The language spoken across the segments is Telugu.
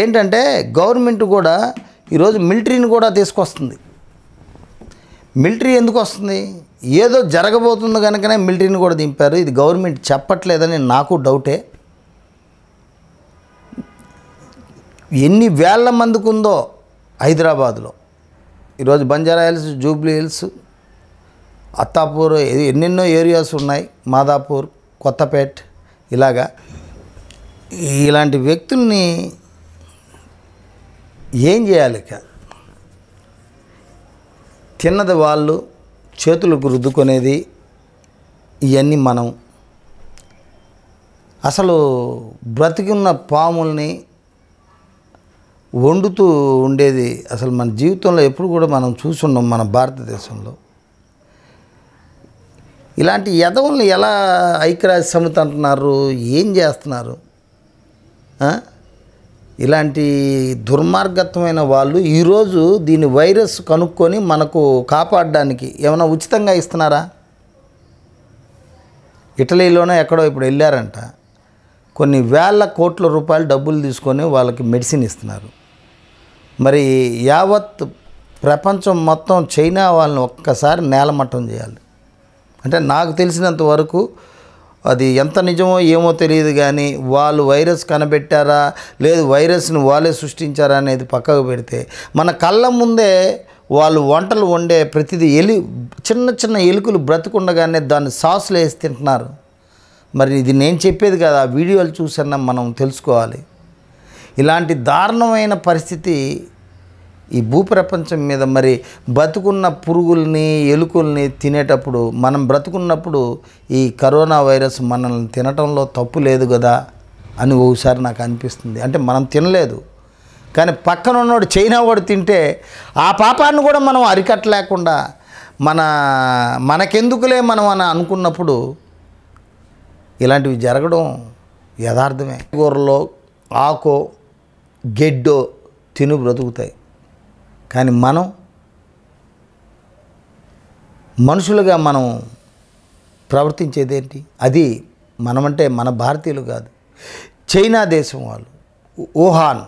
ఏంటంటే గవర్నమెంట్ కూడా ఈరోజు మిలిటరీని కూడా తీసుకొస్తుంది మిలిటరీ ఎందుకు వస్తుంది ఏదో జరగబోతుంది కనుకనే మిలిటరీని కూడా దింపారు ఇది గవర్నమెంట్ చెప్పట్లేదని నాకు డౌటే ఎన్ని వేల మందికి ఉందో హైదరాబాద్లో ఈరోజు Banjara Hills Jubilee Hills Attapur ఎన్నెన్నో ఏరియాస్ ఉన్నాయి మాదాపూర్ కొత్తపేట్ ఇలాగా ఇలాంటి వ్యక్తుల్ని ఏం చేయాలి ఇక తిన్నది వాళ్ళు చేతులకు రుద్దుకునేది ఇవన్నీ మనం అసలు బ్రతికున్న పాముల్ని వండుతూ ఉండేది అసలు మన జీవితంలో ఎప్పుడు కూడా మనం చూస్తున్నాం మన భారతదేశంలో ఇలాంటి యదవుల్ని ఎలా ఐక్యరాజ్య సమితి అంటున్నారు ఏం చేస్తున్నారు ఇలాంటి దుర్మార్గత్వమైన వాళ్ళు ఈరోజు దీని వైరస్ కనుక్కొని మనకు కాపాడడానికి ఏమైనా ఉచితంగా ఇస్తున్నారా ఇటలీలోనే ఎక్కడో ఇప్పుడు వెళ్ళారంట కొన్ని వేల కోట్ల రూపాయలు డబ్బులు తీసుకొని వాళ్ళకి మెడిసిన్ ఇస్తున్నారు మరి యావత్ ప్రపంచం మొత్తం చైనా వాళ్ళని ఒక్కసారి నేలమట్టం చేయాలి అంటే నాకు తెలిసినంత వరకు అది ఎంత నిజమో ఏమో తెలియదు కానీ వాళ్ళు వైరస్ కనబెట్టారా లేదు వైరస్ని వాళ్ళే సృష్టించారా అనేది పక్కకు పెడితే మన కళ్ళ ముందే వాళ్ళు వంటలు వండే ప్రతిదీ ఎలి చిన్న చిన్న ఎలుకలు బ్రతుకుండగానే దాన్ని సాసులు వేసి తింటున్నారు మరి ఇది నేను చెప్పేది కదా ఆ వీడియోలు చూసన్నా మనం తెలుసుకోవాలి ఇలాంటి దారుణమైన పరిస్థితి ఈ భూప్రపంచం మీద మరి బ్రతుకున్న పురుగుల్ని ఎలుకల్ని తినేటప్పుడు మనం బ్రతుకున్నప్పుడు ఈ కరోనా వైరస్ మనల్ని తినటంలో తప్పు లేదు కదా అని ఒకసారి నాకు అనిపిస్తుంది అంటే మనం తినలేదు కానీ పక్కన ఉన్నవాడు చైనా వాడు తింటే ఆ పాపాన్ని కూడా మనం అరికట్టలేకుండా మన మనకెందుకులే మనం అని అనుకున్నప్పుడు ఇలాంటివి జరగడం యథార్థమే కూరలో ఆకో గెడ్డో తిను బ్రతుకుతాయి కానీ మనం మనుషులుగా మనం ప్రవర్తించేదేంటి అది మనమంటే మన భారతీయులు కాదు చైనా దేశం వాళ్ళు ఊహాన్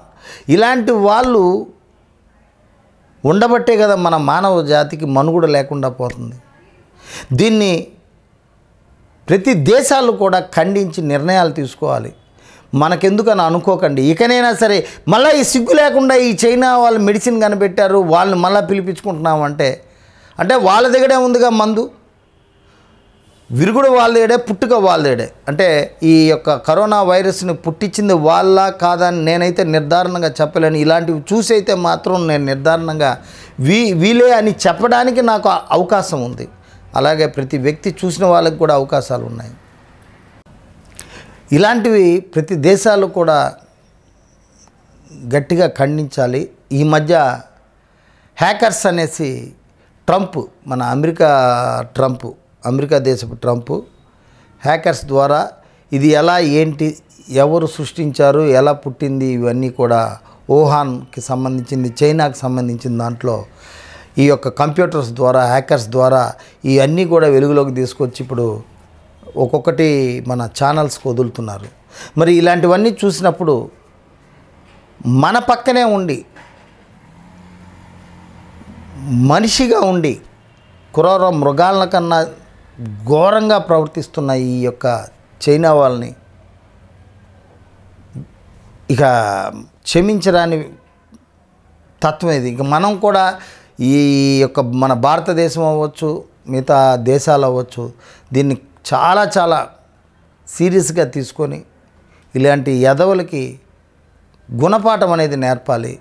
ఇలాంటి వాళ్ళు ఉండబట్టే కదా మన మానవ జాతికి మనుగడ లేకుండా పోతుంది దీన్ని ప్రతి దేశాలు కూడా ఖండించి నిర్ణయాలు తీసుకోవాలి మనకెందుకని అనుకోకండి ఇకనైనా సరే మళ్ళీ ఈ సిగ్గు లేకుండా ఈ చైనా వాళ్ళు మెడిసిన్ కనిపెట్టారు వాళ్ళని మళ్ళీ పిలిపించుకుంటున్నామంటే అంటే వాళ్ళ దగ్గరే ఉందిగా మందు విరుగుడు దగ్గరే పుట్టుక వాళ్ళ దగ్గరే అంటే ఈ యొక్క కరోనా వైరస్ని పుట్టించింది వాళ్ళ కాదని నేనైతే నిర్ధారణగా చెప్పలేను ఇలాంటివి చూసైతే మాత్రం నేను నిర్ధారణంగా వీ వీలే అని చెప్పడానికి నాకు అవకాశం ఉంది అలాగే ప్రతి వ్యక్తి చూసిన వాళ్ళకి కూడా అవకాశాలు ఉన్నాయి ఇలాంటివి ప్రతి దేశాలు కూడా గట్టిగా ఖండించాలి ఈ మధ్య హ్యాకర్స్ అనేసి ట్రంప్ మన అమెరికా ట్రంప్ అమెరికా దేశపు ట్రంప్ హ్యాకర్స్ ద్వారా ఇది ఎలా ఏంటి ఎవరు సృష్టించారు ఎలా పుట్టింది ఇవన్నీ కూడా ఊహాన్కి సంబంధించింది చైనాకి సంబంధించిన దాంట్లో ఈ యొక్క కంప్యూటర్స్ ద్వారా హ్యాకర్స్ ద్వారా ఇవన్నీ కూడా వెలుగులోకి తీసుకొచ్చి ఇప్పుడు ఒక్కొక్కటి మన ఛానల్స్కి వదులుతున్నారు మరి ఇలాంటివన్నీ చూసినప్పుడు మన పక్కనే ఉండి మనిషిగా ఉండి క్రూర మృగాల కన్నా ఘోరంగా ప్రవర్తిస్తున్న ఈ యొక్క చైనా వాళ్ళని ఇక క్షమించరాని తత్వం ఇది ఇక మనం కూడా ఈ యొక్క మన భారతదేశం అవ్వచ్చు మిగతా దేశాలు అవ్వచ్చు దీన్ని చాలా చాలా సీరియస్గా తీసుకొని ఇలాంటి ఎదవలకి గుణపాఠం అనేది నేర్పాలి